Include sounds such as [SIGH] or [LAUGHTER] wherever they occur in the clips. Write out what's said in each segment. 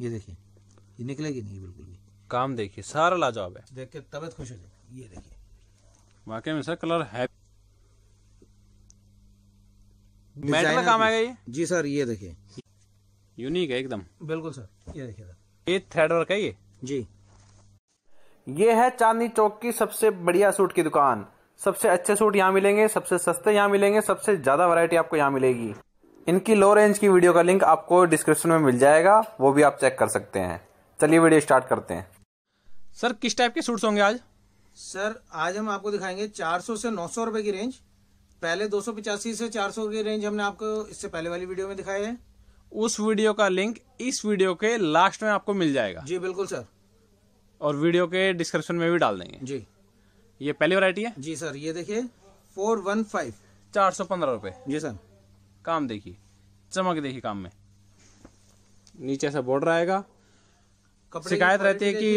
ये देखिए ये निकलेगी नहीं बिल्कुल भी काम देखिए सारा लाजवाब है देख के तबियत खुश हो जाएगी ये देखिए वाकई में सर कलर है मेटल काम आएगा ये जी सर ये देखिए यूनिक है एकदम बिल्कुल सर ये देखिए सर ये थ्रेड वर्क है ये जी ये है चांदनी चौक की सबसे बढ़िया सूट की दुकान सबसे अच्छे सूट यहाँ मिलेंगे सबसे सस्ते यहाँ मिलेंगे सबसे ज्यादा वैरायटी आपको यहाँ मिलेगी इनकी लो रेंज की वीडियो का लिंक आपको डिस्क्रिप्शन में मिल जाएगा वो भी आप चेक कर सकते हैं चलिए वीडियो स्टार्ट करते हैं सर किस टाइप के सूट्स होंगे आज सर आज हम आपको दिखाएंगे 400 से 900 रुपए की रेंज पहले दो से 400 की रेंज हमने आपको इससे पहले वाली वीडियो में दिखाई है उस वीडियो का लिंक इस वीडियो के लास्ट में आपको मिल जाएगा जी बिल्कुल सर और वीडियो के डिस्क्रिप्शन में भी डाल देंगे जी ये पहली वरायटी है जी सर ये देखिए फोर वन फाइव चार सौ पंद्रह रुपये जी सर काम देखिए चमक देखिए काम में नीचे से बॉर्डर आएगा शिकायत रहती है कि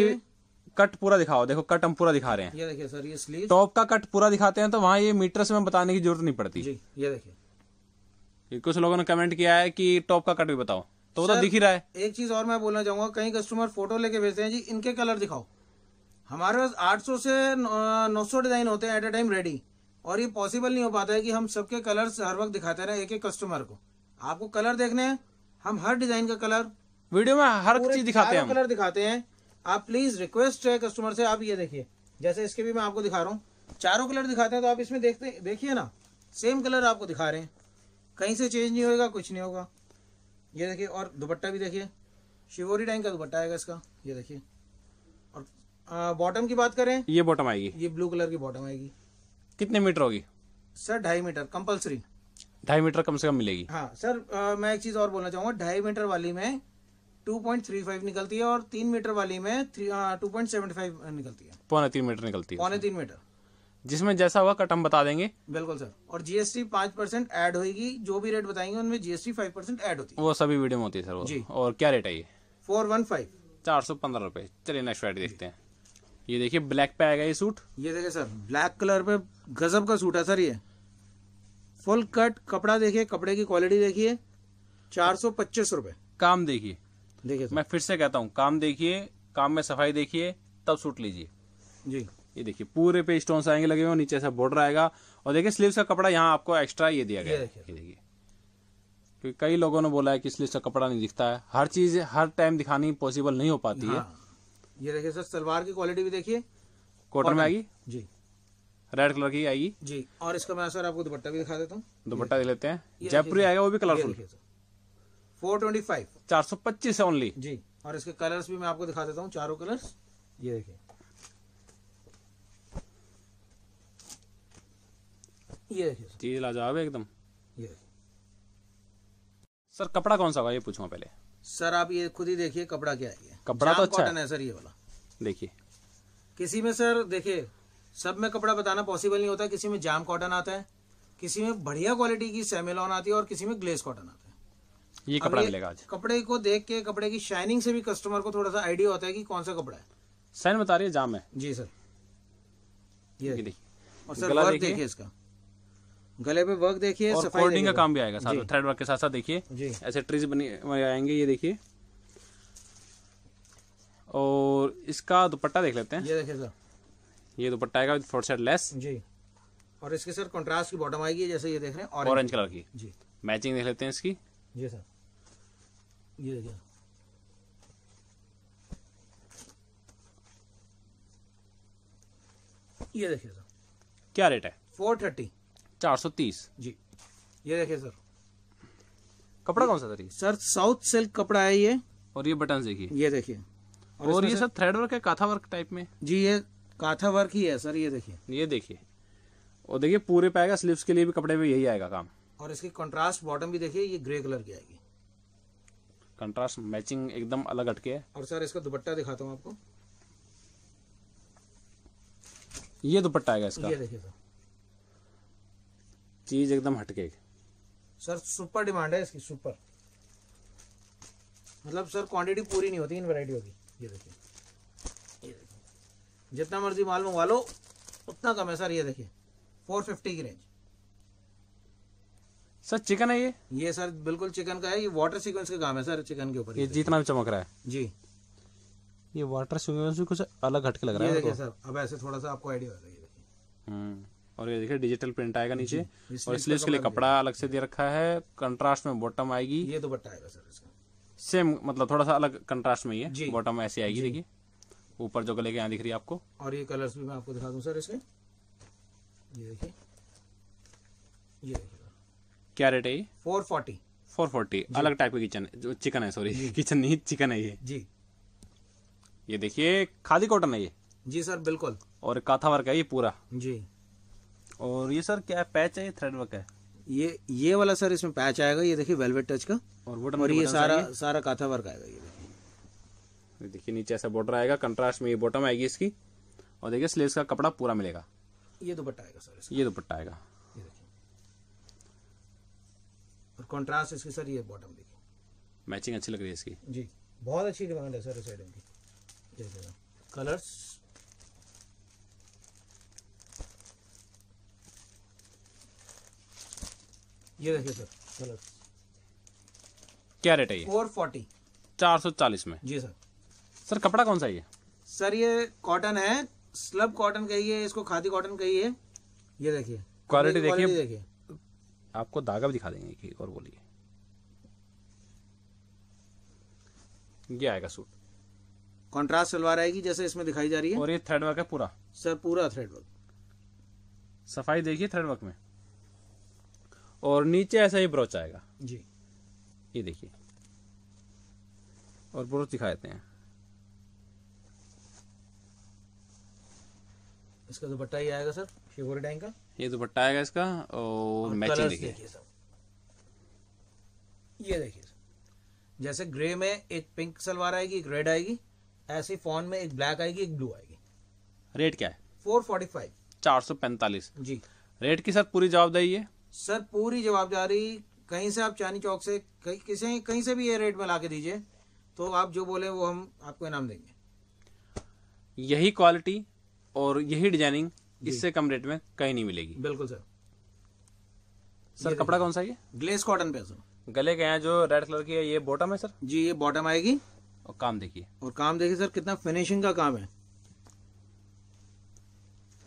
कट पूरा दिखाओ देखो कट हम पूरा दिखा रहे हैं ये देखिए सर ये स्लीव टॉप का कट पूरा दिखाते हैं तो वहाँ ये मीटर से बताने की जरूरत नहीं पड़ती जी ये देखिए कुछ लोगों ने कमेंट किया है कि टॉप का कट भी बताओ तो तो दिख ही रहा है एक चीज और मैं बोलना चाहूंगा कई कस्टमर फोटो लेके भेजते हैं जी इनके कलर दिखाओ हमारे पास आठ से नौ डिजाइन होते हैं एट ए टाइम रेडी और ये पॉसिबल नहीं हो पाता है कि हम सबके कलर्स हर वक्त दिखाते रहे एक एक कस्टमर को आपको कलर देखने हैं हम हर डिजाइन का कलर वीडियो में हर चीज दिखाते हैं कलर दिखाते हैं आप प्लीज रिक्वेस्ट है कस्टमर से आप ये देखिए जैसे इसके भी मैं आपको दिखा रहा हूँ चारों कलर दिखाते हैं तो आप इसमें देखते देखिए ना सेम कलर आपको दिखा रहे हैं कहीं से चेंज नहीं होगा कुछ नहीं होगा ये देखिए और दुपट्टा भी देखिए शिवोरी टाइम का दुपट्टा आएगा इसका ये देखिए और बॉटम की बात करें ये बॉटम आएगी ये ब्लू कलर की बॉटम आएगी कितने मीटर होगी सर ढाई मीटर कंपलसरी ढाई मीटर कम से कम मिलेगी हाँ सर आ, मैं एक चीज़ और बोलना चाहूंगा ढाई मीटर वाली में 2.35 निकलती है और तीन मीटर वाली में टू पॉइंट सेवन फाइव निकलती है पौने तीन मीटर निकलती है पौने तीन मीटर जिसमें जैसा हुआ कट हम बता देंगे बिल्कुल सर और जीएसटी पांच परसेंट एड होगी जो भी रेट बताएंगे उनमें जीएसटी फाइव परसेंट एड होती है वो सभी वीडियो में होती है सर वो जी और क्या रेट है ये फोर वन फाइव चार सौ पंद्रह रुपये चलिए नेक्स्ट राइड देखते हैं ये देखिए ब्लैक पे आएगा ये सूट ये देखिए सर ब्लैक कलर पे गजब का सूट है सर ये फुल कट कपड़ा देखिए कपड़े की क्वालिटी देखिए चार सौ पच्चीस रुपए काम देखिए देखिए मैं फिर से कहता हूँ काम देखिए काम में सफाई देखिए तब सूट लीजिए जी ये देखिए पूरे पे स्टोन आएंगे लगे हुए नीचे से बॉर्डर आएगा और देखिए स्लीव का कपड़ा यहाँ आपको एक्स्ट्रा ये दिया गया ये देखिए क्योंकि कई लोगों ने बोला है कि स्लीव्स का कपड़ा नहीं दिखता है हर चीज हर टाइम दिखानी पॉसिबल नहीं हो पाती हाँ। है ये देखिए सर सलवार की क्वालिटी भी देखिए कॉटन में आएगी जी रेड कलर की आएगी जी और इसका मैं सर आपको दुपट्टा भी दिखा देता हूँ दुपट्टा देख लेते हैं जयपुरी आएगा वो भी कलर फोर ट्वेंटी फाइव चार सौ पच्चीस है ओनली जी और इसके कलर्स भी मैं आपको दिखा देता हूँ चारों कलर्स ये देखिए ये देखिए चीज ला जाओ एकदम ये सर कपड़ा कौन सा होगा ये पूछूंगा पहले सर आप ये खुद ही देखिए कपड़ा क्या है कपड़ा तो अच्छा है सर ये वाला देखिए किसी में सर देखिए सब में कपड़ा बताना पॉसिबल नहीं होता किसी में जाम कॉटन आता है किसी में बढ़िया क्वालिटी की सेमेलॉन आती है और किसी में ग्लेस कॉटन आता है ये कपड़ा मिलेगा आज कपड़े को देख के कपड़े की शाइनिंग से भी कस्टमर को थोड़ा सा आइडिया होता है कि कौन सा कपड़ा है साइन बता रही है जाम है जी सर ये देखिए और सर वर्क देखिए इसका गले पे वर्क देखिए और फोल्डिंग का काम भी आएगा साथ थ्रेड वर्क के साथ साथ देखिए ऐसे ट्रीज बने आएंगे ये देखिए और इसका दुपट्टा देख लेते हैं ये देखिए सर ये दुपट्टा आएगा विद फ्रॉट साइड लेस जी और इसके सर कंट्रास्ट की बॉटम आएगी जैसे ये देख रहे हैं ऑरेंज कलर की जी मैचिंग देख लेते हैं इसकी जी सर ये देखिए ये देखिए सर क्या रेट है फोर थर्टी चार सौ तीस जी ये देखिए सर कपड़ा कौन सा सर सर साउथ सिल्क कपड़ा है ये और ये बटन देखिए ये देखिए और, और ये सर थ्रेड वर्क है काथा वर्क टाइप में जी ये काथा वर्क ही है सर ये देखिए ये देखिए और देखिए पूरे पाएगा स्लीव्स के लिए भी कपड़े में यही आएगा काम और इसकी कंट्रास्ट बॉटम भी देखिए ये ग्रे कलर की आएगी कंट्रास्ट मैचिंग एकदम अलग हटके है और सर इसका दुपट्टा दिखाता हूँ आपको ये दुपट्टा आएगा इसका ये देखिए सर चीज एकदम हटके सर सुपर डिमांड है इसकी सुपर मतलब सर क्वांटिटी पूरी नहीं होती इन वैरायटी होगी ये देखिए ये देखिए जितना मर्जी माल मंगवा लो उतना कम है सर ये देखिए फोर फिफ्टी की रेंज सर चिकन है ये ये सर बिल्कुल चिकन का है ये वाटर सीक्वेंस का काम है सर चिकन के ऊपर ये जितना भी चमक रहा है जी ये वाटर सीक्वेंस भी कुछ अलग हटके लग रहा है देखिए सर अब ऐसे थोड़ा सा आपको आइडिया हो जाएगा है हम्म। और ये देखिए डिजिटल प्रिंट आएगा नीचे और इसलिए इसके लिए कपड़ा अलग से दे रखा है कंट्रास्ट में बॉटम आएगी ये दुपट्टा तो आएगा सर इसका सेम मतलब थोड़ा सा अलग कंट्रास्ट में ही है बॉटम ऐसी आएगी देखिए ऊपर जो गले के यहाँ दिख रही है आपको और ये कलर्स भी मैं आपको दिखा दूँ सर इसके ये देखिए ये क्या रेट है ये फोर फोर्टी फोर फोर्टी अलग टाइप का किचन है जो चिकन है सॉरी किचन [LAUGHS] नहीं चिकन है ये जी ये देखिए खादी कॉटन है ये जी सर बिल्कुल और काथा वर्क है ये पूरा जी और ये सर क्या पैच है थ्रेड वर्क है ये ये वाला सर इसमें पैच आएगा ये देखिए वेलवेट टच का और बटन और ये सारा सारा काथा वर्क आएगा ये देखिए नीचे ऐसा बॉर्डर आएगा कंट्रास्ट में ये बॉटम आएगी इसकी और देखिए स्लीव्स का कपड़ा पूरा मिलेगा ये दोपट्टा आएगा सर ये दोपट्टा आएगा और कंट्रास्ट इसकी सर ये बॉटम देखिए मैचिंग अच्छी लग रही है इसकी जी बहुत अच्छी डिमांड है सर इस आइटम की कलर्स ये देखिए सर कलर क्या रेट है ये फोर फोर्टी चार सौ चालीस में जी सर सर कपड़ा कौन सा ये सर ये कॉटन है स्लब कॉटन कहिए इसको खादी कॉटन कहिए ये देखिए क्वालिटी देखिए देखिए आपको धागा भी दिखा देंगे एक और बोलिए ये आएगा सूट कॉन्ट्रास्ट सलवार आएगी जैसे इसमें दिखाई जा रही है और ये थ्रेड वर्क है पूरा सर पूरा थ्रेड वर्क सफाई देखिए थ्रेड वर्क में और नीचे ऐसा ही ब्रोच आएगा जी ये देखिए और ब्रोच दिखा देते हैं इसका दुपट्टा ही आएगा सर शिवोरी टैंक का ये दुपट्टा आएगा इसका और, और मैचिंग देखिए ये देखिए जैसे ग्रे में एक पिंक सलवार आएगी एक रेड आएगी ऐसे फोन में एक ब्लैक आएगी एक ब्लू आएगी रेट क्या है फोर फोर्टी फाइव चार सौ पैंतालीस जी रेट की सर पूरी जवाबदारी है सर पूरी जवाबदारी कहीं से आप चांदी चौक से कहीं किसे कहीं से भी ये रेट में ला के दीजिए तो आप जो बोले वो हम आपको इनाम देंगे यही क्वालिटी और यही डिजाइनिंग इससे कम रेट में कहीं नहीं मिलेगी बिल्कुल सर सर कपड़ा कौन सा ये ग्लेस कॉटन पे सर गले के यहाँ जो रेड कलर की है ये बॉटम है सर जी ये बॉटम आएगी और काम देखिए और काम देखिए सर कितना फिनिशिंग का काम है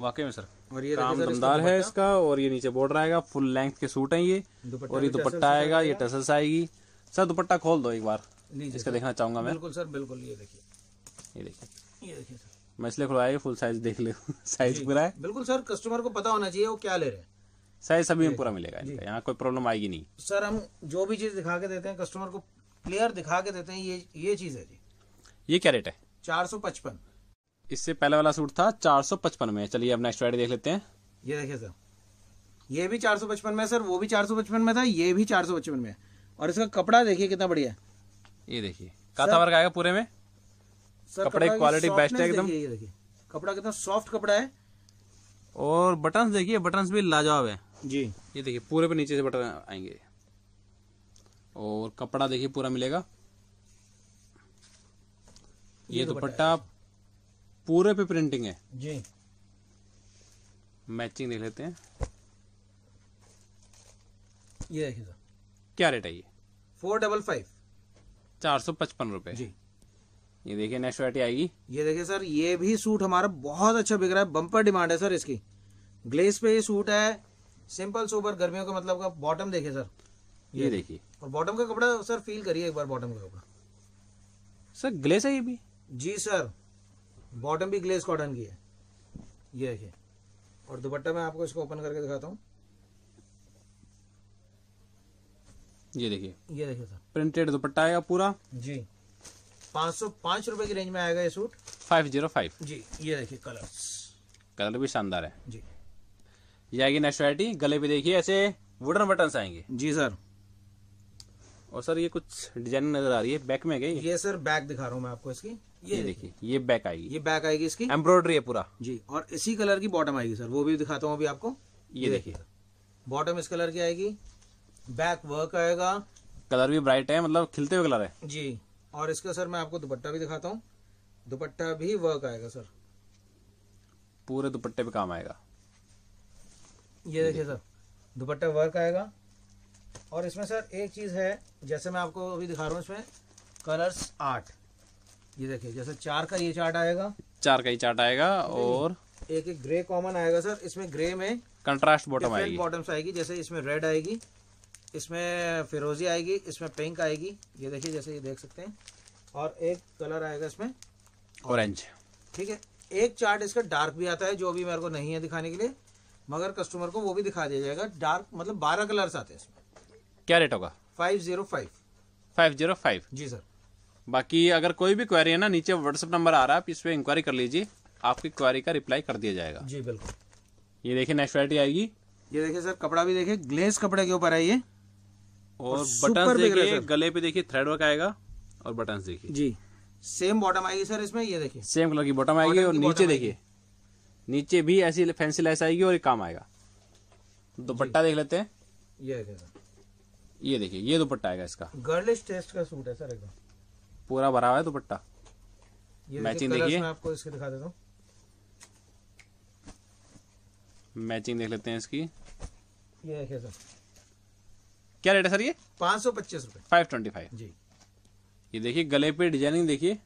वाकई में सर और ये काम दमदार है इसका और ये नीचे बॉर्डर आएगा फुल लेंथ के सूट है ये और ये दुपट्टा आएगा ये टसल्स आएगी सर दुपट्टा खोल दो एक बार इसका देखना चाहूंगा मैं बिल्कुल सर बिल्कुल ये देखिए ये देखिए मैं इसलिए खुलवाया फुल साइज देख ले साइज [LAUGHS] पूरा है बिल्कुल सर कस्टमर को पता होना चाहिए वो क्या ले रहे हैं साइज सभी में पूरा मिलेगा यहाँ कोई प्रॉब्लम आएगी नहीं सर हम जो भी चीज दिखा के देते हैं कस्टमर को क्लियर दिखा के देते हैं ये ये चीज है जी ये क्या रेट है चार सौ पचपन इससे पहले वाला सूट था चार सौ पचपन में चलिए अब नेक्स्ट वराइटी देख लेते हैं ये देखिए सर ये भी चार सौ पचपन में सर वो भी चार सौ पचपन में था ये भी चार सौ पचपन में और इसका कपड़ा देखिए कितना बढ़िया ये देखिए काथा वर्ग आएगा पूरे में सर कपड़े की क्वालिटी बेस्ट है एकदम ये देखिए कपड़ा कितना सॉफ्ट कपड़ा है और बटन देखिए बटन भी लाजवाब है जी ये देखिए पूरे पे नीचे से बटन आएंगे और कपड़ा देखिए पूरा मिलेगा ये तो दुपट्टा पूरे पे प्रिंटिंग है जी मैचिंग देख लेते हैं ये देखिए सर क्या रेट है ये फोर डबल फाइव चार सौ पचपन रुपये जी ये देखिए नेक्स्ट वरायटी आएगी ये देखिए सर ये भी सूट हमारा बहुत अच्छा बिक रहा है बम्पर डिमांड है सर इसकी ग्लेस पे ये सूट है सिंपल सुपर गर्मियों का मतलब का बॉटम देखिए सर ये, ये देखिए और बॉटम का कपड़ा सर फील करिए एक बार बॉटम का कपड़ा सर ग्लेस है ये भी जी सर बॉटम भी ग्लेस कॉटन की है ये देखिए और दुपट्टा मैं आपको इसको ओपन करके दिखाता हूँ ये देखिए ये देखिए सर प्रिंटेड दुपट्टा आएगा पूरा जी पाँच सौ पाँच रुपए की रेंज में आएगा ये सूट फाइव जीरो फाइव जी ये देखिए कलर कलर भी शानदार है जी ये आएगी नेशनलिटी गले भी देखिए ऐसे वुडन बटन आएंगे जी सर और सर ये कुछ डिजाइन नजर आ रही है बैक में गई ये सर बैक दिखा रहा हूँ मैं आपको इसकी ये देखिए ये बैक आएगी ये बैक आएगी इसकी एम्ब्रॉयडरी है पूरा जी और इसी कलर की बॉटम आएगी सर वो भी दिखाता हूँ अभी आपको ये देखिए बॉटम इस कलर की आएगी बैक वर्क आएगा कलर भी ब्राइट है मतलब खिलते हुए कलर है जी और इसका सर मैं आपको दुपट्टा भी दिखाता हूँ दुपट्टा भी वर्क आएगा सर पूरे दुपट्टे पे काम आएगा ये देखिए सर दुपट्टा वर्क आएगा और इसमें सर एक चीज़ है जैसे मैं आपको अभी दिखा रहा हूँ इसमें कलर्स आर्ट ये देखिए जैसे चार का ये चार्ट आएगा चार का ये चार्ट आएगा और एक एक ग्रे कॉमन आएगा सर इसमें ग्रे में कंट्रास्ट बॉटम आएगी बॉटम्स आएगी जैसे इसमें रेड आएगी इसमें फिरोजी आएगी इसमें पिंक आएगी ये देखिए जैसे ये देख सकते हैं और एक कलर आएगा इसमें ऑरेंज ठीक है एक चार्ट इसका डार्क भी आता है जो भी मेरे को नहीं है दिखाने के लिए मगर कस्टमर को वो भी दिखा दिया जाएगा डार्क मतलब बारह कलर आते हैं इसमें क्या रेट होगा five zero five five zero five जी सर बाकी अगर कोई भी क्वेरी है ना नीचे व्हाट्सअप नंबर आ रहा है आप इस पर इंक्वायरी कर लीजिए आपकी क्वेरी का रिप्लाई कर दिया जाएगा जी बिल्कुल ये देखिए नेक्स्ट वरायटी आएगी ये देखिए सर कपड़ा भी देखिए ग्लेस कपड़े के ऊपर है ये और बटन देखिए गले पे देखिए थ्रेड वर्क आएगा और बटन देखिए जी सेम बॉटम आएगी सर इसमें ये देखिए सेम कलर की बॉटम आएगी और नीचे देखिए नीचे भी ऐसी फैंसी लेस आएगी और एक काम आएगा दुपट्टा देख लेते हैं ये देखिए ये देखिए ये दुपट्टा आएगा इसका गर्लिश टेस्ट का सूट है सर एकदम पूरा भरा हुआ है दुपट्टा मैचिंग देखिए आपको इसके दिखा देता हूँ मैचिंग देख लेते हैं इसकी ये देखिए सर क्या रेट है सर ये पाँच सौ पच्चीस रुपये फाइव ट्वेंटी फाइव जी ये देखिए गले पे डिजाइनिंग देखिए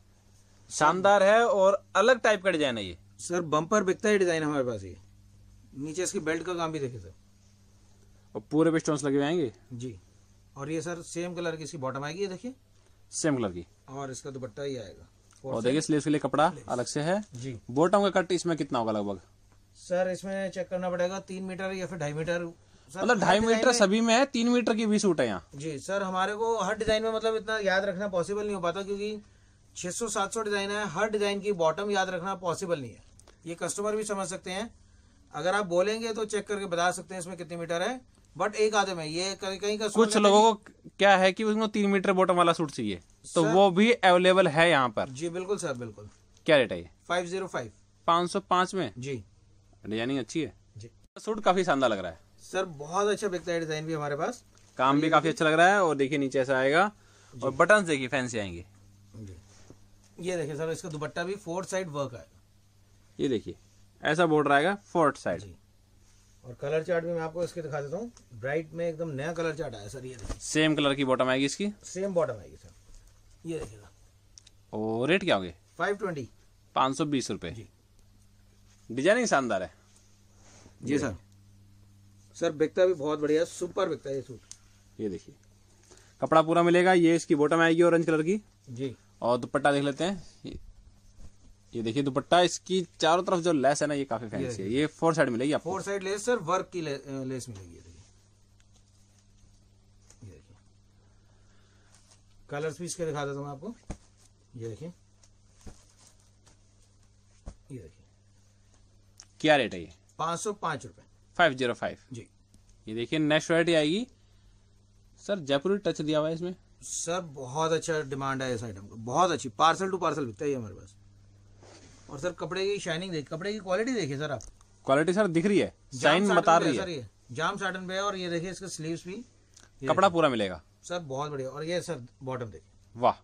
शानदार है और अलग टाइप का डिजाइन है ये सर बम्पर बिकता है डिजाइन हमारे पास ये नीचे इसकी बेल्ट का काम भी देखिए सर और पूरे पे स्टोन्स लगे हुए आएंगे जी और ये सर सेम कलर की इसकी बॉटम आएगी ये देखिए सेम कलर की और इसका दुपट्टा ही आएगा और देखिए स्लीव के लिए कपड़ा अलग से है जी बोटम का कट इसमें कितना होगा लगभग सर इसमें चेक करना पड़ेगा तीन मीटर या फिर ढाई मीटर मतलब ढाई मीटर सभी में है तीन मीटर की भी सूट है यहाँ जी सर हमारे को हर डिजाइन में मतलब इतना याद रखना पॉसिबल नहीं हो पाता क्योंकि 600-700 डिजाइन है हर डिजाइन की बॉटम याद रखना पॉसिबल नहीं है ये कस्टमर भी समझ सकते हैं अगर आप बोलेंगे तो चेक करके बता सकते हैं इसमें कितने मीटर है बट एक आदमी ये कहीं कहीं का कुछ लोगों को क्या है कि उसको तीन मीटर बॉटम वाला सूट चाहिए तो वो भी अवेलेबल है यहाँ पर जी बिल्कुल सर बिल्कुल क्या रेट है ये फाइव जीरो फाइव पाँच सौ पाँच में जी डिजाइनिंग अच्छी है जी सूट काफी शानदार लग रहा है सर बहुत अच्छा बिकता है डिजाइन भी हमारे पास काम भी काफी अच्छा लग रहा है और देखिए नीचे ऐसा आएगा और बटन देखिए फैंसी आएंगे ये देखिए सर इसका दुपट्टा भी फोर्थ साइड वर्क है ये देखिए ऐसा बोर्ड रहेगा फोर्थ साइड और कलर चार्ट भी मैं आपको इसके दिखा देता हूँ ब्राइट में एकदम नया कलर चार्ट आया सर ये सेम कलर की बॉटम आएगी इसकी सेम बॉटम आएगी सर ये देखिएगा और रेट क्या होगी फाइव ट्वेंटी पाँच सौ बीस रुपये डिजाइनिंग शानदार है जी सर सर बिकता भी बहुत बढ़िया सुपर बिकता है ये सूट ये देखिए कपड़ा पूरा मिलेगा ये इसकी बॉटम आएगी ऑरेंज कलर की जी और दुपट्टा देख लेते हैं ये देखिए दुपट्टा इसकी चारों तरफ जो लेस है ना ये काफी फैंसी है ये फोर साइड मिलेगी आपको four side lace sir work की लेस मिलेगी कलर्स भी इसके दिखा देता हूँ आपको ये देखिए ये देखिए क्या रेट है ये पाँच सौ पांच रुपये फाइव जीरो फाइव जी ये देखिए नेक्स्ट वराइटी आएगी सर जयपुर टच दिया हुआ है इसमें सर बहुत अच्छा डिमांड है इस आइटम का बहुत अच्छी पार्सल टू पार्सल बिकता है हमारे पास और सर कपड़े की शाइनिंग देखिए कपड़े की क्वालिटी देखिए सर आप क्वालिटी सर दिख रही है शाइन बता रही है सर ये जाम साटन पे है और ये देखिए इसके स्लीव्स भी कपड़ा पूरा मिलेगा सर बहुत बढ़िया और ये सर बॉटम देखिए वाह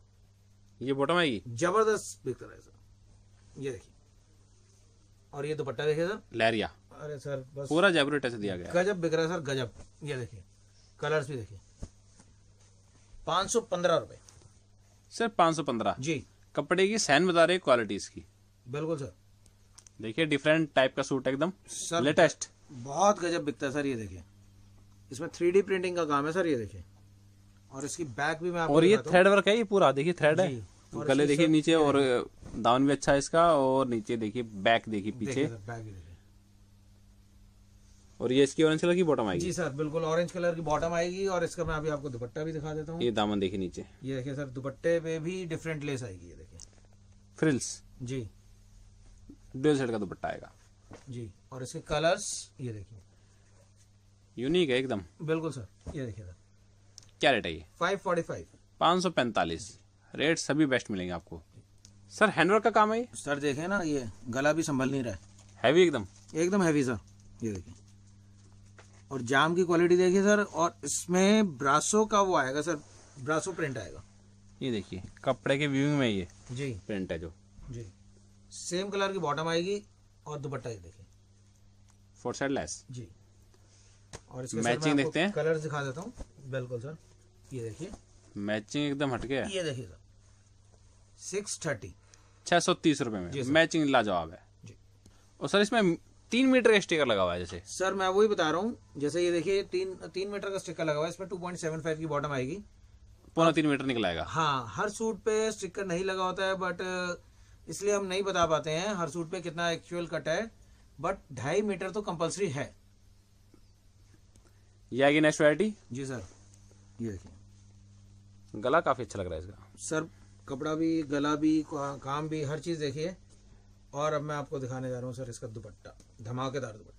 ये बॉटम आएगी जबरदस्त बिक रहा है सर ये देखिए और ये दुपट्टा देखिए सर लहरिया अरे सर बस पूरा जयपुर दिया गया गजब बिक रहा है सर गजब ये देखिए कलर्स भी देखिए पाँच सौ पंद्रह रुपये सर पाँच सौ पंद्रह जी कपड़े की सैन बता रहे क्वालिटी इसकी बिल्कुल सर देखिए डिफरेंट टाइप का सूट एकदम सर लेटेस्ट बहुत गजब बिकता है सर ये देखिए इसमें थ्री प्रिंटिंग का काम है सर ये देखिए और इसकी बैक भी मैं और ये थ्रेड वर्क है ये पूरा देखिए थ्रेड है गले देखिए नीचे और दामन भी अच्छा है इसका और नीचे देखिए बैक देखिए पीछे और ये इसकी ऑरेंज कलर की बॉटम आएगी जी सर बिल्कुल ऑरेंज कलर की बॉटम आएगी और इसका मैं अभी आपको दुपट्टा भी दिखा देता हूँ ये दामन देखिए नीचे ये देखिए सर दुपट्टे पे भी डिफरेंट लेस आएगी ये देखिए फ्रिल्स जी डुअल सेट का दुपट्टा आएगा जी और इसके कलर्स ये देखिए यूनिक है एकदम बिल्कुल सर ये देखिए सर क्या रेट है ये फाइव फोर्टी फाइव पाँच सौ पैंतालीस रेट सभी बेस्ट मिलेंगे आपको सर हैंडवर्क का काम है ये सर देखें ना ये गला भी संभल नहीं रहा है हैवी एकदम एकदम हैवी सर ये देखिए और जाम की क्वालिटी देखिए सर और इसमें ब्रासो का वो आएगा सर ब्रासो प्रिंट आएगा ये देखिए कपड़े के व्यूइंग में ये जी प्रिंट है जो जी सेम कलर की बॉटम आएगी और दुपट्टा ये देखिए फोर साइड लेस जी और इसके मैचिंग देखते हैं कलर दिखा देता हूँ बिल्कुल सर ये देखिए मैचिंग एकदम हटके है ये देखिए सर सिक्स थर्टी छह सौ तीस रुपए में मैचिंग लाजवाब है और सर इसमें तीन मीटर का स्टिकर लगा हुआ है जैसे सर मैं वही बता रहा हूँ जैसे ये देखिए तीन तीन मीटर का स्टिकर लगा हुआ है इसमें टू पॉइंट सेवन फाइव की बॉटम आएगी पौना तीन मीटर निकलाएगा हाँ हर सूट पे स्टिकर नहीं लगा होता है बट इसलिए हम नहीं बता पाते हैं हर सूट पे कितना एक्चुअल कट है बट ढाई मीटर तो कंपलसरी है ये आगे नेक्स्ट वैरायटी जी सर ये देखिए गला काफ़ी अच्छा लग रहा है इसका सर कपड़ा भी गला भी काम भी हर चीज़ देखिए और अब मैं आपको दिखाने जा रहा हूँ सर इसका दुपट्टा धमाकेदार दुपट्टा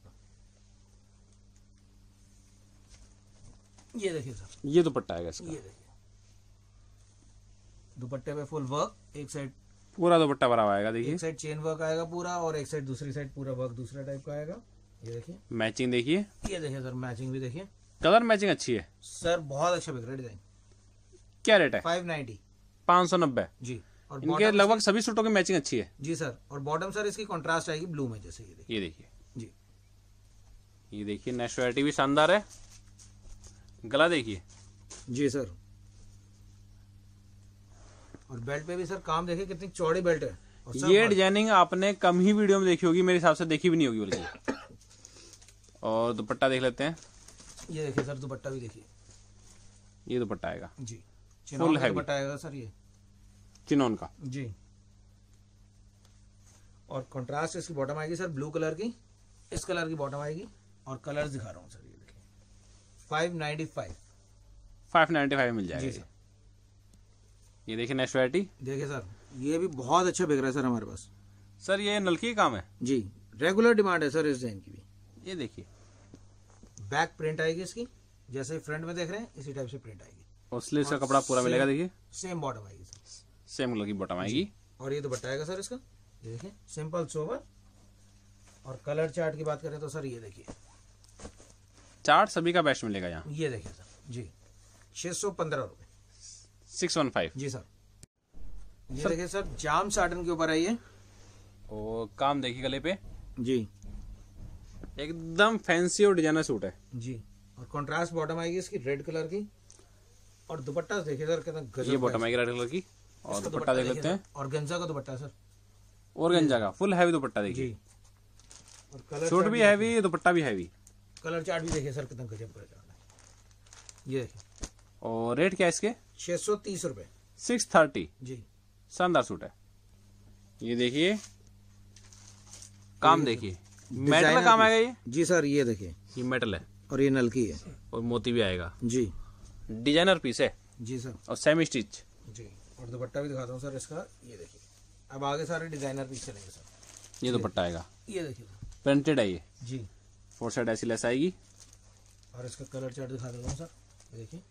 ये देखिए सर ये दुपट्टा आएगा इसका ये देखिए दुपट्टे पे फुल वर्क एक साइड पूरा दुपट्टा भरा हुआ आएगा देखिए एक साइड चेन वर्क आएगा पूरा और एक साइड दूसरी साइड पूरा वर्क दूसरा टाइप का आएगा ये देखिए मैचिंग देखिए ये देखिए सर मैचिंग भी देखिए कलर मैचिंग अच्छी है सर बहुत अच्छा बिक रहा डिजाइन क्या रेट है फाइव नाइनटी पाँच सौ नब्बे जी और इनके लगभग सभी सूटों की मैचिंग अच्छी है जी सर और बॉटम सर इसकी कॉन्ट्रास्ट आएगी ब्लू में जैसे ये देखिए जी ये देखिए नेक्स्ट भी शानदार है गला देखिए जी सर और बेल्ट पे भी सर काम देखे कितनी चौड़ी बेल्ट है और ये डिजाइनिंग आपने कम ही वीडियो में देखी होगी मेरे हिसाब से देखी भी नहीं होगी बल्कि और दुपट्टा देख लेते हैं ये देखिए सर दुपट्टा भी देखिए ये दुपट्टा आएगा जी फुल है दुपट्टा आएगा सर ये चिनोन का जी और कंट्रास्ट इसकी बॉटम आएगी सर ब्लू कलर की इस कलर की बॉटम आएगी और कलर्स दिखा रहा हूँ सर ये देखिए five ninety five five ninety five मिल जाएगा जी सर ये देखिए नेक्स्ट वैरायटी देखिए सर ये भी बहुत अच्छा बिक रहा है सर हमारे पास सर ये नलकी काम है जी रेगुलर डिमांड है सर इस डिजाइन की भी ये देखिए बैक प्रिंट आएगी इसकी जैसे फ्रंट में देख रहे हैं इसी टाइप से प्रिंट आएगी और स्लीव का कपड़ा पूरा मिलेगा देखिए सेम बॉटम आएगी सर सेम कलर की बॉटम आएगी और ये दुपट्टा आएगा सर इसका ये देखिए सिंपल सोवर और कलर चार्ट की बात करें तो सर ये देखिए चार्ट सभी का बेस्ट मिलेगा यहाँ ये देखिए सर जी छः सौ पंद्रह रुपये सिक्स वन फाइव जी सर सर देखिए सर जाम साटन के ऊपर है और काम देखिए गले पे जी एकदम फैंसी और डिजाइनर सूट है जी और कंट्रास्ट बॉटम आएगी इसकी रेड कलर की और दुपट्टा देखिए सर कितना ये बॉटम आएगी रेड कलर की और दुपट्टा देख लेते हैं और गंजा का दुपट्टा सर और गंजा का फुल हैवी दुपट्टा देखिए और कलर सूट भी हैवी दुपट्टा भी हैवी कलर चार्ट भी देखिए सर कितना गजब का ये देखिए और रेट क्या है इसके छह सौ तीस रूपए सिक्स थर्टी जी शानदार सूट है ये देखिए काम देखिए मेटल काम आएगा ये जी सर ये देखिए ये मेटल है और ये नलकी है और मोती भी आएगा जी डिजाइनर पीस है जी सर और सेमी स्टिच जी और दुपट्टा भी दिखाता हूँ सर इसका ये देखिए अब आगे सारे डिजाइनर पीस चलेंगे सर ये दुपट्टा आएगा ये देखिए प्रिंटेड है ये जी फोर साइड ऐसी लेस आएगी और इसका कलर चार्ट दिखा देता हूँ सर देखिए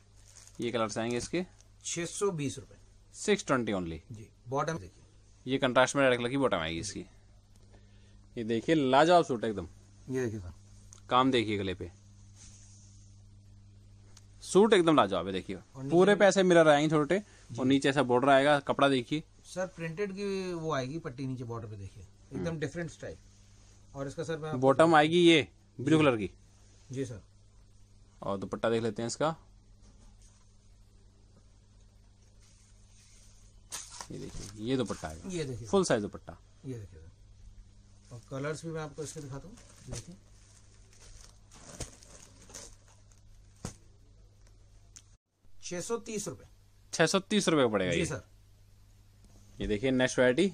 ये कलर्स आएंगे इसके छह सौ बीस रूपए सिक्स ट्वेंटी ओनली जी बॉटम देखिए ये कंट्रास्ट में रेड कलर की बॉटम आएगी इसकी ये देखिए लाजवाब सूट एकदम ये देखिए सर काम देखिए गले पे सूट एकदम लाजवाब है देखिए पूरे पैसे मिरर आएंगे छोटे और नीचे ऐसा बॉर्डर आएगा कपड़ा देखिए सर प्रिंटेड की वो आएगी पट्टी नीचे बॉर्डर पे देखिए एकदम डिफरेंट हम्म। स्टाइल और इसका सर बॉटम आएगी ये ब्लू कलर की जी सर और दुपट्टा देख लेते हैं इसका ये देखिए ये दुपट्टा आएगा ये देखिए फुल साइज दुपट्टा ये देखिए और कलर्स भी मैं आपको इसके दिखाता हूँ देखिए छह सौ तीस रूपए छह सौ तीस रुपये पड़ेगा जी सर ये देखिए नेक्स्ट वैरायटी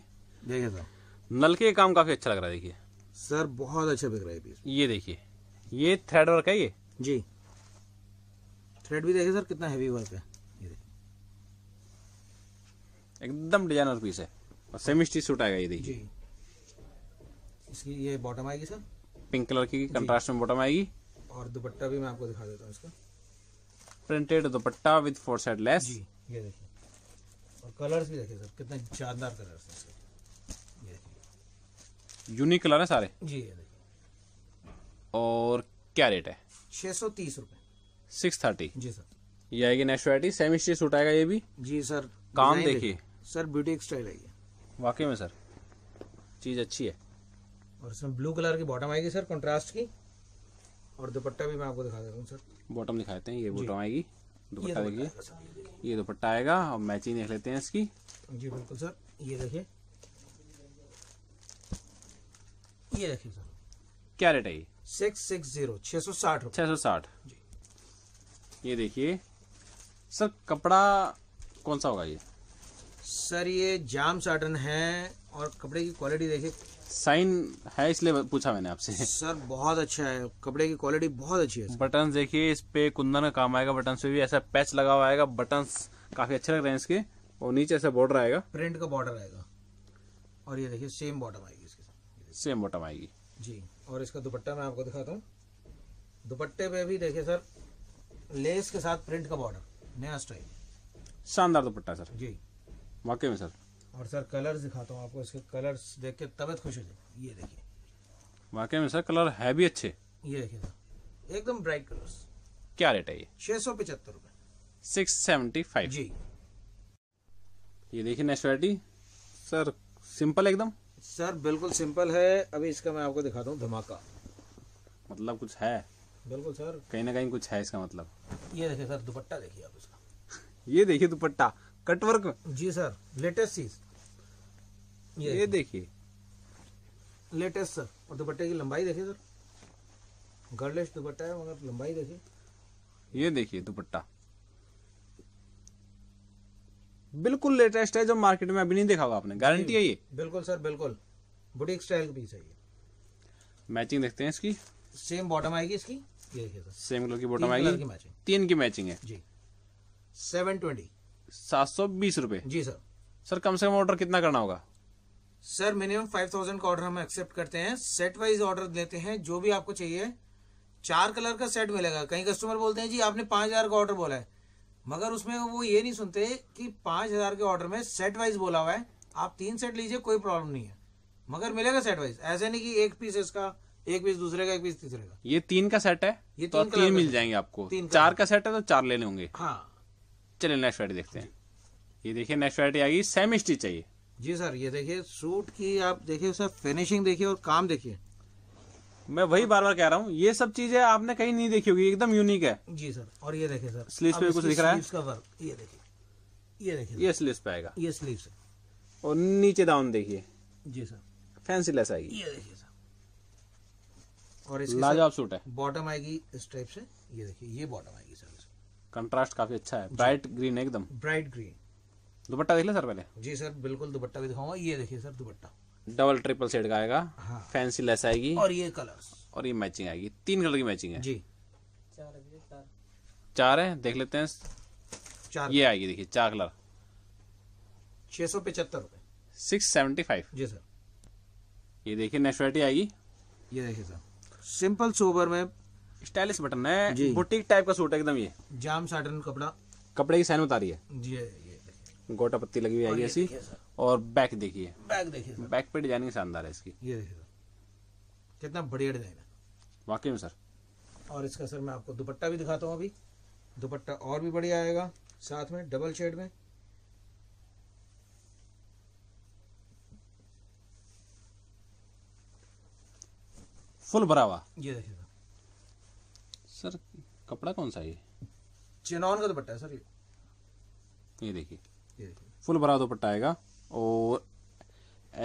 देखिए सर नल के काम काफी अच्छा लग रहा है देखिए सर बहुत अच्छा बिक रहा है पीस ये देखिए ये थ्रेड वर्क है ये जी थ्रेड भी देखिए सर कितना हैवी वर्क है एकदम डिजाइनर पीस है और सेमी स्टिच सूट आएगा ये देखिए इसकी ये बॉटम आएगी सर पिंक कलर की कंट्रास्ट में बॉटम आएगी और दुपट्टा भी मैं आपको दिखा देता हूँ इसका प्रिंटेड दुपट्टा विद फोर साइड लेस जी ये देखिए और कलर्स भी देखिए सर कितने शानदार कलर्स हैं इसके ये देखिए यूनिक कलर है सारे जी ये देखिए और क्या रेट है छः सौ तीस रुपये सिक्स थर्टी जी सर ये आएगी next variety semi stitch suit आएगा ये भी जी सर काम देखिए सर ब्यूटी स्टाइल आई है वाकई में सर चीज़ अच्छी है और इसमें ब्लू कलर की बॉटम आएगी सर कंट्रास्ट की और दुपट्टा भी मैं आपको दिखा देता हूँ सर बॉटम दिखाते हैं ये बॉटम आएगी दुपट्टा देखिए ये दुपट्टा आएगा और मैचिंग देख लेते हैं इसकी जी बिल्कुल सर ये देखिए ये देखिए सर क्या रेट है ये सिक्स सिक्स जीरो छः सौ साठ छः सौ साठ जी ये देखिए सर कपड़ा कौन सा होगा ये सर ये जाम साटन है और कपड़े की क्वालिटी देखिए साइन है इसलिए पूछा मैंने आपसे सर बहुत अच्छा है कपड़े की क्वालिटी बहुत अच्छी है बटन देखिए इस पे कुंदन का काम आएगा बटन पे भी ऐसा पैच लगा हुआ आएगा बटन काफी अच्छे लग रहे हैं इसके और नीचे ऐसा बॉर्डर आएगा प्रिंट का बॉर्डर आएगा और ये देखिए सेम बॉटम आएगी इसके साथ सेम बॉटम आएगी जी और इसका दुपट्टा मैं आपको दिखाता हूँ दुपट्टे पे भी देखिए सर लेस के साथ प्रिंट का बॉर्डर नया स्टाइल शानदार दुपट्टा सर जी वाकई में सर और सर कलर्स दिखाता हूँ आपको इसके कलर्स देख के तबियत खुश हो जाए ये देखिए वाकई में सर कलर है भी अच्छे ये देखिए सर एकदम ब्राइट कलर्स क्या रेट है ये छह सौ पचहत्तर रुपये सिक्स सेवेंटी फाइव जी ये देखिए नेचुरटी सर सिंपल एकदम सर बिल्कुल सिंपल है अभी इसका मैं आपको दिखाता हूँ धमाका मतलब कुछ है बिल्कुल सर कहीं ना कहीं कुछ है इसका मतलब ये देखिए सर दुपट्टा देखिए आप इसका [LAUGHS] ये देखिए दुपट्टा कटवर्क जी सर लेटेस्ट चीज ये, ये देखिए लेटेस्ट सर और दुपट्टे की लंबाई देखिए सर गर्लेस दुपट्टा है मगर लंबाई देखिए ये देखिए दुपट्टा बिल्कुल लेटेस्ट है जो मार्केट में अभी नहीं देखा होगा आपने गारंटी है ये बिल्कुल सर बिल्कुल बुटीक स्टाइल पीस है ये मैचिंग देखते हैं इसकी सेम बॉटम आएगी इसकी ये देखिए सर सेम कलर की बॉटम आएगी तीन की मैचिंग है जी सेवन ट्वेंटी सात सौ बीस रूपए जी सर सर कम से कम ऑर्डर कितना करना होगा सर मिनिमम फाइव थाउजेंड का ऑर्डर हम एक्सेप्ट करते हैं सेट वाइज ऑर्डर देते हैं जो भी आपको चाहिए चार कलर का सेट मिलेगा कई कस्टमर बोलते हैं जी आपने पांच हज़ार का ऑर्डर बोला है मगर उसमें वो ये नहीं सुनते कि पांच हज़ार के ऑर्डर में सेट वाइज बोला हुआ है आप तीन सेट लीजिए कोई प्रॉब्लम नहीं है मगर मिलेगा सेट वाइज ऐसे नहीं कि एक पीस इसका एक पीस दूसरे का एक पीस तीसरे का ये तीन का सेट है ये तो तीन, तीन मिल जाएंगे आपको तीन चार का सेट है तो चार लेने होंगे हाँ चलिए नेक्स्ट वैरायटी देखते हैं ये देखिए नेक्स्ट वैरायटी आएगी सेमी स्टिच चाहिए जी सर ये देखिए सूट की आप देखिए उसका फिनिशिंग देखिए और काम देखिए मैं वही बार बार कह रहा हूँ ये सब चीजें आपने कहीं नहीं देखी होगी एकदम यूनिक है जी सर और ये देखिए सर स्लीव पे कुछ दिख रहा है इसका वर्क ये देखिए ये देखिए ये स्लीव पे आएगा ये स्लीव और नीचे डाउन देखिए जी सर फैंसी लेस आएगी ये देखिए सर और इसकी सूट है बॉटम आएगी इस टाइप से ये देखिए ये बॉटम आएगी सर कंट्रास्ट काफी अच्छा है ब्राइट ग्रीन है एकदम ब्राइट ग्रीन दुपट्टा देख ले सर पहले जी सर बिल्कुल दुपट्टा भी दिखाऊंगा ये देखिए सर दुपट्टा डबल ट्रिपल सेट का आएगा हाँ। फैंसी लेस आएगी और ये कलर्स और ये मैचिंग आएगी तीन कलर की मैचिंग है जी चार है देख लेते हैं चार ये आएगी देखिए चार कलर छह सौ पचहत्तर रुपए सिक्स सेवेंटी फाइव जी सर ये देखिए नेक्स्ट आएगी ये देखिए सर सिंपल सोबर में स्टाइलिश बटन है बुटीक टाइप का सूट है एकदम ये जाम साटन कपड़ा कपड़े की साइन बता रही है जी ये गोटा पत्ती लगी हुई है ऐसी और बैक देखिए बैक देखिए बैक पे डिजाइनिंग शानदार है इसकी ये देखिए कितना बढ़िया डिजाइन है वाकई में सर और इसका सर मैं आपको दुपट्टा भी दिखाता हूँ अभी दुपट्टा और भी बढ़िया आएगा साथ में डबल शेड में फुल भरा हुआ ये देखिए सर कपड़ा कौन सा है चिनॉन का दुपट्टा है सर ये ये देखिए फुल भरा दुपट्टा आएगा और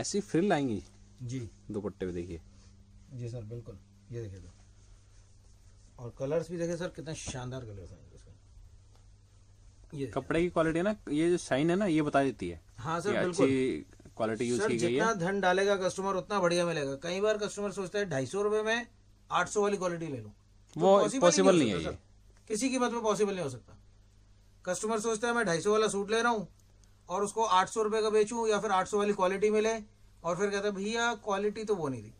ऐसी फ्रिल आएंगी जी दुपट्टे में देखिए जी सर बिल्कुल ये देखिए सर तो। और कलर्स भी देखिए सर कितने शानदार कलर्स आएंगे ये कपड़े की क्वालिटी है ना ये जो साइन है ना ये बता देती है हाँ सर अच्छी क्वालिटी यूज की गई है धन डालेगा कस्टमर उतना बढ़िया मिलेगा कई बार कस्टमर सोचते हैं ढाई सौ रुपये में आठ सौ वाली क्वालिटी ले लूँ तो वो पॉसिबल नहीं, नहीं है किसी कीमत में पॉसिबल नहीं हो सकता कस्टमर सोचता है मैं ढाई वाला सूट ले रहा हूँ और उसको आठ सौ का बेचू या फिर आठ वाली क्वालिटी मिले और फिर कहते हैं भैया क्वालिटी तो वो नहीं थी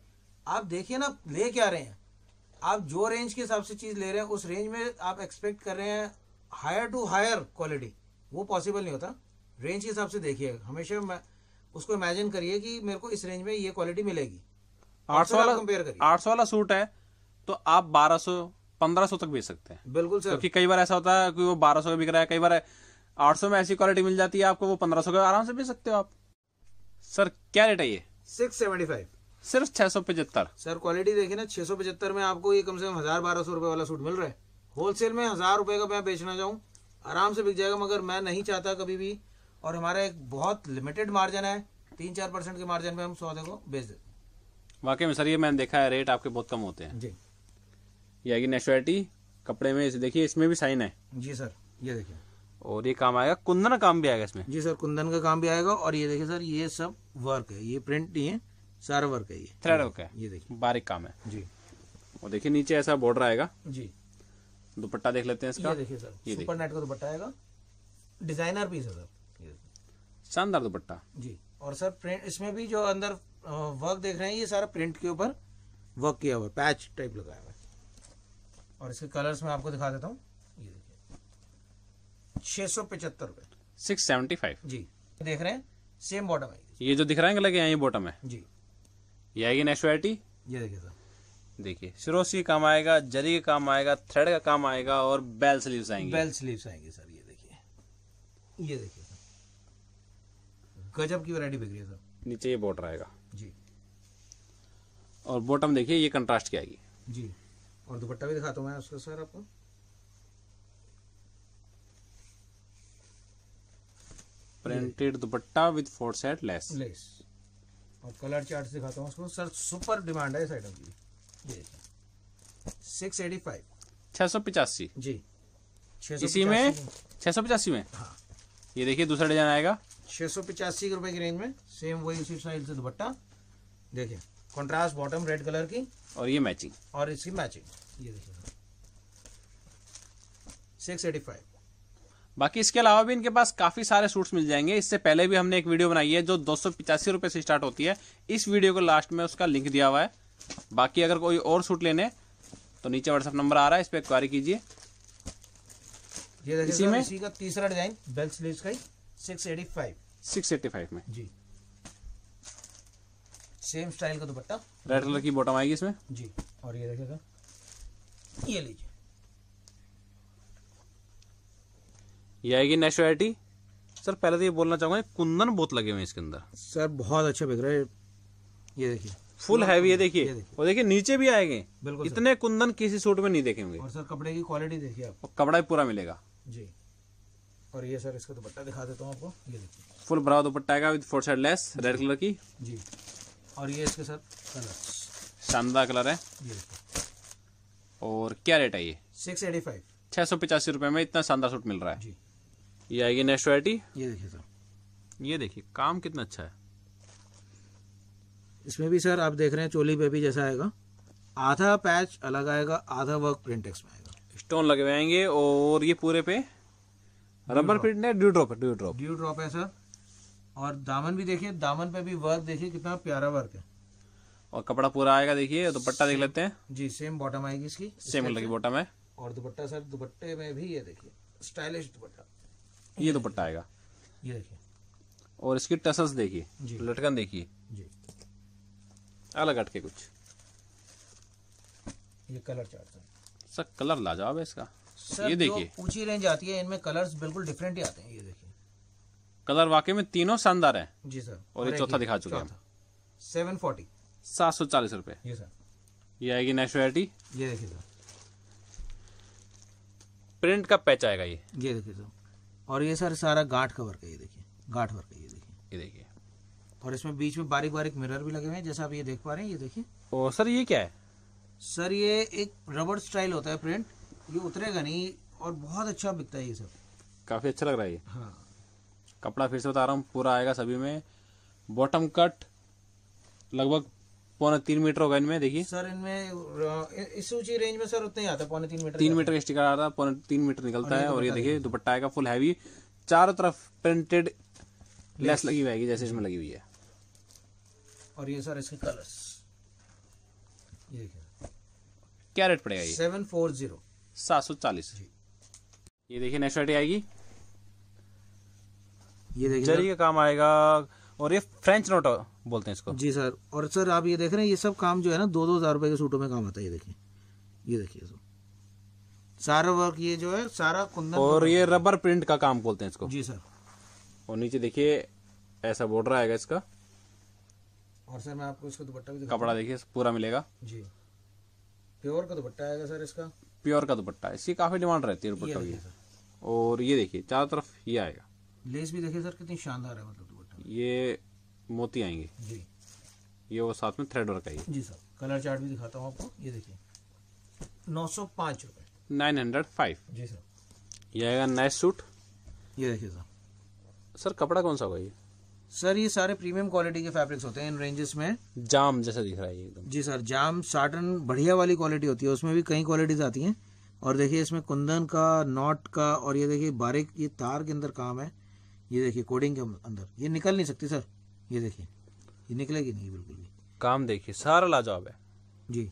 आप देखिए ना ले क्या रहे हैं आप जो रेंज के हिसाब से चीज़ ले रहे हैं उस रेंज में आप एक्सपेक्ट कर रहे हैं हायर टू हायर क्वालिटी वो पॉसिबल नहीं होता रेंज के हिसाब से देखिए हमेशा मैं उसको इमेजिन करिए कि मेरे को इस रेंज में ये क्वालिटी मिलेगी आठ सौ वाला कंपेयर करिए आठ सौ वाला सूट है तो आप बारह सौ पंद्रह सौ तक बेच सकते हैं बिल्कुल सर क्योंकि कई बार ऐसा होता है कि वो बारह सौ का बिक रहा है कई बार आठ सौ में ऐसी क्वालिटी मिल जाती है आपको वो पंद्रह सौ का आराम से बेच सकते हो आप सर क्या रेट है ये सिक्स सेवेंटी फाइव सिर्फ छह सौ पचहत्तर सर क्वालिटी देखिए ना छह सौ पचहत्तर में आपको ये कम से कम हजार बारह सौ रुपए वाला सूट मिल रहा है होलसेल में हजार रुपए का मैं बेचना चाहूँ आराम से बिक जाएगा मगर मैं नहीं चाहता कभी भी और हमारा एक बहुत लिमिटेड मार्जिन है तीन चार परसेंट के मार्जिन में हम सौदे को बेच देते वाकई में सर ये मैंने देखा है रेट आपके बहुत कम होते हैं जी ये आएगी कपड़े में देखिए इसमें भी साइन है जी सर ये देखिए और ये काम आएगा कुंदन काम भी आएगा इसमें जी सर कुंदन का काम भी आएगा और ये देखिए सर ये सब वर्क है ये प्रिंट नहीं है सारा वर्क है ये थ्रेड वर्क है ये देखिए बारीक काम है जी और देखिए नीचे ऐसा बॉर्डर आएगा जी दुपट्टा देख लेते हैं इसका ये देखिए सर ये नेट का दुपट्टा आएगा डिजाइनर पीस है सर शानदार दुपट्टा जी और सर प्रिंट इसमें भी जो अंदर वर्क देख रहे हैं ये सारा प्रिंट के ऊपर वर्क किया हुआ पैच टाइप लगाया हुआ है और इसके कलर्स में आपको दिखा देता हूँ ये देखिए छह सौ पचहत्तर रुपए सिक्स सेवेंटी फाइव जी देख रहे हैं सेम बॉटम है ये जो दिख रहा है लगे ये बॉटम है जी ये आएगी नेक्स्ट वरायटी ये देखिए सर देखिए सिरोसी काम आएगा जरी का काम आएगा थ्रेड का काम आएगा और बेल स्लीव्स आएंगे बेल स्लीव्स आएंगे सर ये देखिए ये देखिए सर गजब की वैरायटी बिक रही है सर नीचे ये बॉर्डर आएगा जी और बॉटम देखिए ये कंट्रास्ट की आएगी जी और दुपट्टा भी दिखाता हूँ मैं उसका सर आपको प्रिंटेड दुपट्टा with four set lace lace और कलर चार्ट दिखाता हूँ उसको सर सुपर डिमांड है इस आइटम की सिक्स एटी फाइव छः सौ पिचासी जी इसी में छह सौ पचासी में हाँ ये देखिए दूसरा डिजाइन आएगा छह सौ पिचासी रुपए की रेंज में सेम वही उसी साइज से दुपट्टा देखिए कंट्रास्ट बॉटम रेड कलर की और ये मैचिंग और इसकी मैचिंग ये देखिए सिक्स एटी फाइव बाकी इसके अलावा भी इनके पास काफी सारे सूट्स मिल जाएंगे इससे पहले भी हमने एक वीडियो बनाई है जो दो सौ से स्टार्ट होती है इस वीडियो को लास्ट में उसका लिंक दिया हुआ है बाकी अगर कोई और सूट लेने तो नीचे व्हाट्सअप नंबर आ रहा है इस पर इंक्वायरी कीजिए ये इसी में इसी का तीसरा डिजाइन बेल्ट स्लीव्स का ही 685 685 में जी सेम स्टाइल का दुपट्टा रेड कलर की बॉटम आएगी इसमें जी और ये देखेगा ये लीजिए ये आएगी नेक्स्ट सर पहले तो ये बोलना चाहूंगा कुंदन बहुत लगे हुए हैं इसके अंदर सर बहुत अच्छा बिक रहा है ये देखिए फुल हैवी है देखिए और देखिए नीचे भी आएंगे बिल्कुल इतने कुंदन किसी सूट में नहीं देखेंगे और सर कपड़े की क्वालिटी देखिए आप कपड़ा भी पूरा मिलेगा जी और ये सर इसका दुपट्टा दिखा देता हूँ आपको ये देखिए फुल भरा दुपट्टा आएगा with four side lace red colour की जी और ये इसके साथ कलर शानदार कलर है और क्या रेट है ये सिक्स एटी फाइव छह सौ पचासी रुपए में इतना शानदार सूट मिल रहा है जी ये आएगी नेक्स्ट वरायटी ये देखिए सर ये देखिए काम कितना अच्छा है इसमें भी सर आप देख रहे हैं चोली पे भी जैसा आएगा आधा पैच अलग आएगा आधा वर्क प्रिंट एक्स में आएगा स्टोन लगे आएंगे और ये पूरे पे रबर प्रिंट है ड्यू ड्रॉप है ड्यू ड्रॉप ड्यू ड्रॉप है सर और दामन भी देखिए दामन पे भी वर्क देखिए कितना प्यारा वर्क है और कपड़ा पूरा आएगा देखिए दुपट्टा देख लेते हैं जी सेम बॉटम आएगी इसकी सेम लगी बॉटम है और दुपट्टा सर दुपट्टे में भी ये देखिए स्टाइलिश दुपट्टा ये दुपट्टा आएगा ये देखिए और इसकी टसल्स देखिए लटकन देखिए जी अलग अटके कुछ ये कलर चार्ट सर कलर लाजवाब है इसका ये देखिए ऊंची रेंज आती है इनमें कलर्स बिल्कुल डिफरेंट ही आते हैं ये कलर वाकई में तीनों शानदार है जी सर और ये चौथा दिखा चुका है सेवन फोर्टी सात सौ चालीस रूपए ये आएगी नेशनल ये देखिए सर प्रिंट का पैच आएगा ये ये देखिए सर और ये सर सारा गांठ का वर्क ये देखिए गांठ वर्क ये देखिए ये देखिए और इसमें बीच में बारीक बारीक मिरर भी लगे हुए हैं जैसा आप ये देख पा रहे हैं ये देखिए और सर ये क्या है सर ये एक रबर स्टाइल होता है प्रिंट ये उतरेगा नहीं और बहुत अच्छा बिकता है ये सब काफी अच्छा लग रहा है ये हाँ कपड़ा फिर से बता रहा हूँ पूरा आएगा सभी में बॉटम कट लगभग पौने तीन मीटर होगा इनमें देखिए सर इनमें इस ऊंची रेंज में सर उतने ही आता है पौने तीन मीटर तीन मीटर का स्टिकर आता है पौने तीन मीटर निकलता है और ये देखिए दुपट्टा आएगा फुल हैवी चारों तरफ प्रिंटेड लेस लगी हुई है जैसे इसमें लगी हुई है और ये सर इसके कलर्स क्या रेट पड़ेगा ये सेवन फोर जीरो सात सौ चालीस ये देखिए नेक्स्ट आएगी ये देखिए जरी का काम आएगा और ये फ्रेंच नोट बोलते हैं इसको जी सर और सर आप ये देख रहे हैं ये सब काम जो है ना दो दो हज़ार रुपए के सूटों में काम आता है ये देखिए ये देखिए सर सारा वर्क ये जो है सारा कुंदन और ये रबर प्रिंट का काम बोलते हैं इसको जी सर और नीचे देखिए ऐसा बॉर्डर आएगा इसका और सर मैं आपको इसको दुपट्टा भी कपड़ा देखिए पूरा मिलेगा जी प्योर का दुपट्टा आएगा सर इसका प्योर का दुपट्टा इसकी काफ़ी डिमांड रहती है दुपट्टा की और ये देखिए चारों तरफ ये आएगा लेस भी देखिए सर कितनी शानदार है मतलब दुपट्टा ये मोती आएंगे जी ये वो साथ में थ्रेड वर्क आई जी सर कलर चार्ट भी दिखाता हूँ आपको ये देखिए नौ सौ पाँच रुपये नाइन हंड्रेड फाइव जी सर ये आएगा नए सूट ये देखिए सर सर कपड़ा कौन सा होगा ये सर ये सारे प्रीमियम क्वालिटी के फैब्रिक्स होते हैं इन रेंजेस में जाम जैसा दिख रहा है एकदम जी सर जाम साटन बढ़िया वाली क्वालिटी होती है उसमें भी कई क्वालिटीज आती हैं और देखिए इसमें कुंदन का नॉट का और ये देखिए बारीक ये तार के अंदर काम है ये देखिए कोडिंग के अंदर ये निकल नहीं सकती सर ये देखिए ये निकलेगी नहीं बिल्कुल भी काम देखिए सारा लाजवाब है जी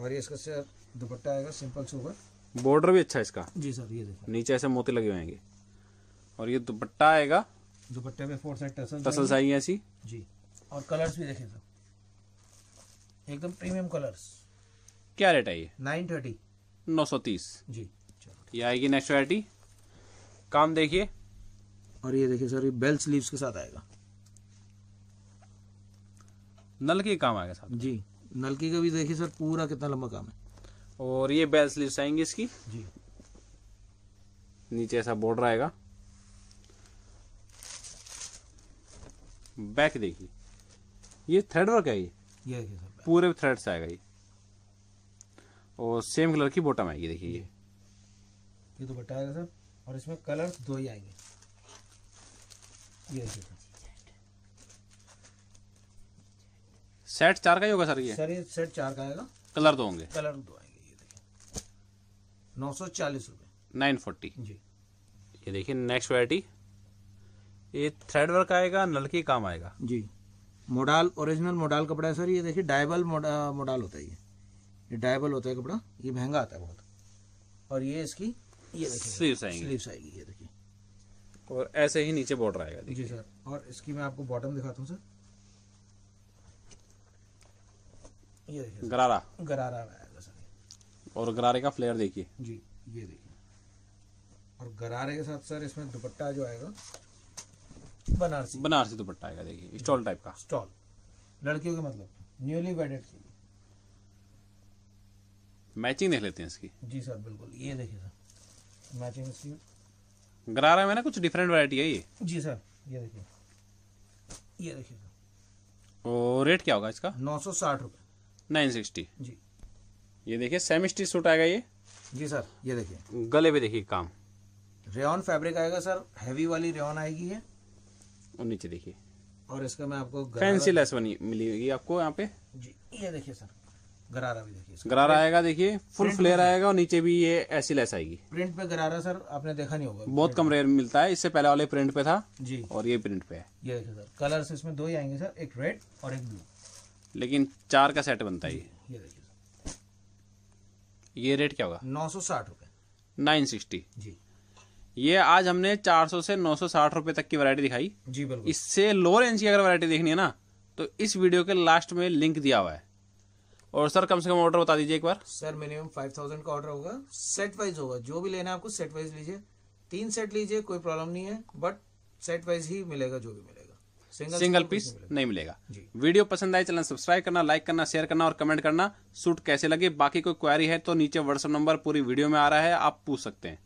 और ये इसका सर दुपट्टा आएगा सिंपल सूबर बॉर्डर भी अच्छा है इसका जी सर ये देखिए नीचे ऐसे मोती लगे होंगे और ये दुपट्टा आएगा दुपट्टे में फोर साइड टसल टसल्स आई ऐसी जी और कलर्स भी देखिए सर एकदम प्रीमियम कलर्स क्या रेट है ये नाइन थर्टी नौ सौ तीस जी ये आएगी नेक्स्ट वैरायटी काम देखिए और ये देखिए सर ये बेल स्लीव्स के साथ आएगा नल के काम आएगा साथ जी नलकी का भी देखिए सर पूरा कितना लंबा काम है और ये बेल स्लीव्स आएंगे इसकी जी नीचे ऐसा बॉर्डर आएगा बैक देखिए ये थ्रेड वर्क है ये ये सर पूरे थ्रेड से आएगा ये और सेम कलर की बॉटम आएगी देखिए ये ये तो आएगा सर और इसमें कलर दो ही आएंगे ये देखिए सेट चार का ही होगा सर ये सर ये सेट चार का आएगा कलर दो होंगे कलर दो आएंगे ये देखिए नौ सौ चालीस रुपये नाइन फोर्टी जी ये देखिए नेक्स्ट वैरायटी ये थ्रेड वर्क आएगा नलकी काम आएगा जी मोडाल ओरिजिनल मोडाल कपड़ा है सर ये देखिए डायबल मोडाल होता है ये ये डायबल होता है कपड़ा ये महंगा आता है बहुत और ये इसकी और ऐसे ही नीचे बॉर्डर आएगा जी सर और इसकी मैं आपको बॉटम दिखाता हूँ सर ये देखिए गरारा गरारा आएगा सर और गरारे का फ्लेयर देखिए जी ये देखिए और गरारे के साथ सर इसमें दुपट्टा जो आएगा बनारसी बनारसी दुपट्टा आएगा देखिए स्टॉल टाइप का स्टॉल लड़कियों के मतलब न्यूली वेडेड मैचिंग देख लेते हैं इसकी जी सर बिल्कुल ये देखिए सर मैचिंग स्लीव गरारा में ना कुछ डिफरेंट वैरायटी है ये जी सर ये देखिए ये देखिए और रेट क्या होगा इसका नौ सौ साठ रुपये नाइन सिक्सटी जी ये देखिए सेमी स्टिच सूट आएगा ये जी सर ये देखिए गले पे देखिए काम रेन फैब्रिक आएगा सर हैवी वाली रेन आएगी है और नीचे देखिए और इसका मैं आपको फैंसी लेस बनी मिलेगी आपको यहाँ पे जी ये देखिए सर गरारा भी देखिए गरारा आएगा देखिए फुल फ्लेयर आएगा और नीचे भी ये ऐसी लेस आएगी प्रिंट पे गरारा सर आपने देखा नहीं होगा बहुत कम रेयर मिलता है इससे पहले वाले प्रिंट पे था जी और ये प्रिंट पे है ये देखिए सर कलर इसमें दो ही आएंगे सर एक रेड और एक ब्लू लेकिन चार का सेट बनता है ये देखिए ये रेट क्या होगा नौ सौ साठ रूपए नाइन सिक्सटी जी ये आज हमने 400 से 960 रुपए तक की वैरायटी दिखाई जी बिल्कुल इससे लो रेंज की अगर वैरायटी देखनी है ना तो इस वीडियो के लास्ट में लिंक दिया हुआ है और सर कम से कम ऑर्डर बता दीजिए एक बार सर मिनिमम फाइव थाउजेंड का ऑर्डर होगा सेट वाइज होगा जो भी लेना है आपको सेट वाइज लीजिए तीन सेट लीजिए कोई प्रॉब्लम नहीं है बट सेट वाइज ही मिलेगा जो भी मिलेगा सिंगल, सिंगल पीस नहीं मिलेगा वीडियो पसंद आए चैनल सब्सक्राइब करना लाइक करना शेयर करना और कमेंट करना सूट कैसे लगे बाकी कोई क्वारी है तो नीचे व्हाट्सअप नंबर पूरी वीडियो में आ रहा है आप पूछ सकते हैं